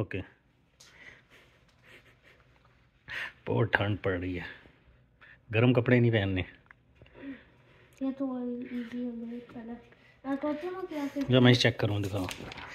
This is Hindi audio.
ओके बहुत ठंड पड़ रही है गर्म कपड़े नहीं पहनने ये तो इजी मैं चेक करूँ दिखाओ